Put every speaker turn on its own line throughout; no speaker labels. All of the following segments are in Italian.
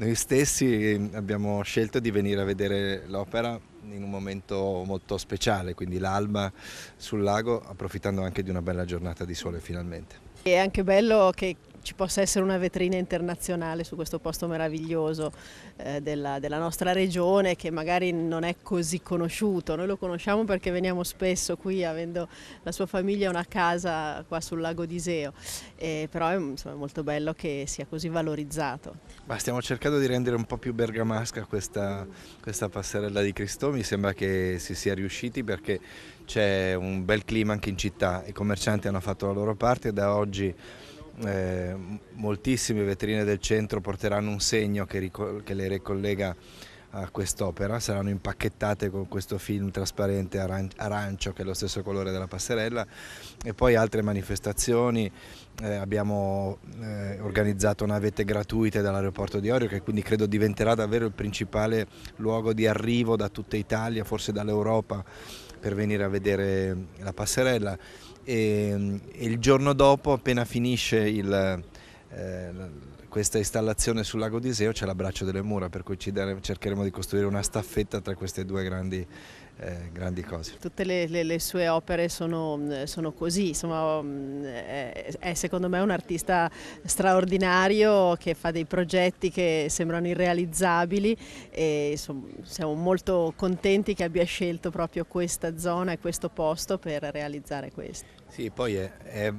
Noi stessi ehm, abbiamo scelto di venire a vedere l'opera in un momento molto speciale, quindi l'alba sul lago, approfittando anche di una bella giornata di sole finalmente.
È anche bello che ci possa essere una vetrina internazionale su questo posto meraviglioso eh, della, della, nostra regione che magari non è così conosciuto. Noi lo conosciamo perché veniamo spesso qui, avendo la sua famiglia una casa qua sul lago di Iseo, eh, però è, insomma, molto bello che sia così valorizzato.
Ma stiamo cercando di rendere un po' più bergamasca questa, questa passerella di Cristò, mi sembra che si sia riusciti perché c'è un bel clima anche in città, i commercianti hanno fatto la loro parte e da oggi eh, moltissime vetrine del centro porteranno un segno che, che le ricollega a quest'opera, saranno impacchettate con questo film trasparente aran arancio che è lo stesso colore della passerella e poi altre manifestazioni, eh, abbiamo eh, organizzato navette gratuite dall'aeroporto di Orio che quindi credo diventerà davvero il principale luogo di arrivo da tutta Italia, forse dall'Europa per venire a vedere la passerella e, mm, e il giorno dopo appena finisce il, eh, questa installazione sul lago di Seo c'è l'abbraccio delle mura, per cui cercheremo di costruire una staffetta tra queste due grandi, eh, grandi cose.
Tutte le, le, le sue opere sono, sono così, insomma, è, è, secondo me un artista straordinario che fa dei progetti che sembrano irrealizzabili e insomma, siamo molto contenti che abbia scelto proprio questa zona e questo posto per realizzare questo.
Sì, poi è, è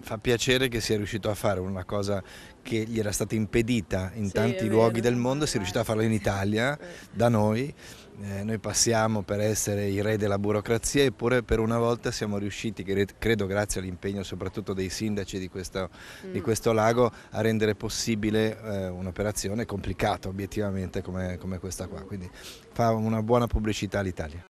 fa piacere che sia riuscito a fare una cosa che gli era stata impedita in sì, tanti luoghi del mondo, si è riuscito a farla in Italia, da noi. Eh, noi passiamo per essere i re della burocrazia, eppure per una volta siamo riusciti, credo grazie all'impegno soprattutto dei sindaci di questo, mm. di questo lago, a rendere possibile eh, un'operazione complicata obiettivamente come, come questa qua. Quindi fa una buona pubblicità all'Italia.